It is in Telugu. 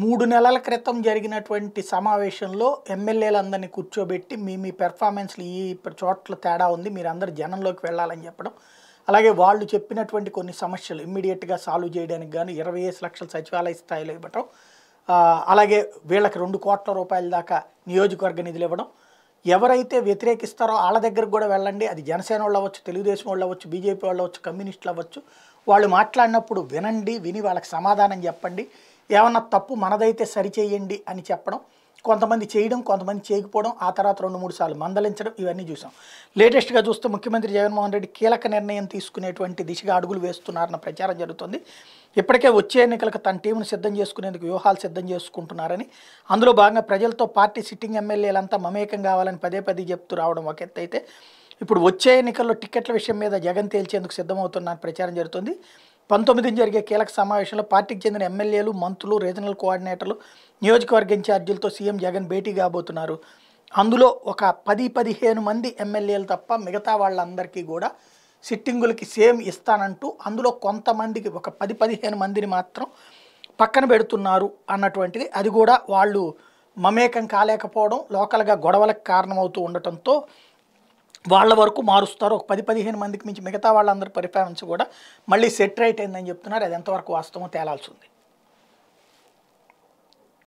మూడు నెలల క్రితం జరిగినటువంటి సమావేశంలో ఎమ్మెల్యేలందరినీ కూర్చోబెట్టి మీ మీ పెర్ఫార్మెన్స్లు ఈ చోట్ల తేడా ఉంది మీరందరూ జనంలోకి వెళ్ళాలని చెప్పడం అలాగే వాళ్ళు చెప్పినటువంటి కొన్ని సమస్యలు ఇమ్మీడియట్గా సాల్వ్ చేయడానికి కానీ ఇరవై ఐదు లక్షల సచివాలయ స్థాయిలో ఇవ్వటం అలాగే వీళ్ళకి రెండు కోట్ల రూపాయల దాకా నియోజకవర్గ నిధులు ఇవ్వడం ఎవరైతే వ్యతిరేకిస్తారో వాళ్ళ దగ్గరకు కూడా వెళ్ళండి అది జనసేన వాళ్ళు అవ్వచ్చు తెలుగుదేశం వాళ్ళు అవ్వచ్చు బీజేపీ వాళ్ళు అవ్వచ్చు కమ్యూనిస్టులు అవ్వచ్చు వాళ్ళు మాట్లాడినప్పుడు వినండి విని వాళ్ళకి సమాధానం చెప్పండి ఏమన్నా తప్పు మనదైతే సరిచేయండి అని చెప్పడం కొంతమంది చేయడం కొంతమంది చేయకపోవడం ఆ తర్వాత రెండు మూడు సార్లు మందలించడం ఇవన్నీ చూసాం లేటెస్ట్గా చూస్తే ముఖ్యమంత్రి జగన్మోహన్ రెడ్డి కీలక నిర్ణయం తీసుకునేటువంటి దిశగా అడుగులు వేస్తున్నారన్న ప్రచారం జరుగుతుంది ఇప్పటికే వచ్చే ఎన్నికలకు తన టీంను సిద్ధం చేసుకునేందుకు వ్యూహాలు సిద్ధం చేసుకుంటున్నారని అందులో భాగంగా ప్రజలతో పార్టీ సిట్టింగ్ ఎమ్మెల్యేలంతా మమేకం కావాలని పదే పదే చెప్తూ రావడం ఒక ఎత్తైతే ఇప్పుడు వచ్చే ఎన్నికల్లో టికెట్ల విషయం మీద జగన్ తేల్చేందుకు సిద్ధమవుతున్నారని ప్రచారం జరుగుతుంది పంతొమ్మిదిని జరిగే కీలక సమావేశంలో పార్టీకి చెందిన ఎమ్మెల్యేలు మంత్రులు రీజనల్ కోఆర్డినేటర్లు నియోజకవర్గ ఇన్ఛార్జీలతో సీఎం జగన్ భేటీ కాబోతున్నారు అందులో ఒక పది పదిహేను మంది ఎమ్మెల్యేలు తప్ప మిగతా వాళ్ళందరికీ కూడా సిట్టింగులకి సేమ్ ఇస్తానంటూ అందులో కొంతమందికి ఒక పది పదిహేను మందిని మాత్రం పక్కన పెడుతున్నారు అన్నటువంటిది అది కూడా వాళ్ళు మమేకం కాలేకపోవడం లోకల్గా గొడవలకు కారణమవుతూ ఉండటంతో వాళ్ళ వరకు మారుస్తారు ఒక పది పదిహేను మందికి మించి మిగతా వాళ్ళందరి పరిపాలన కూడా మళ్ళీ సెట్ రైట్ అయిందని చెప్తున్నారు అది ఎంతవరకు వాస్తవం తేలాల్సి ఉంది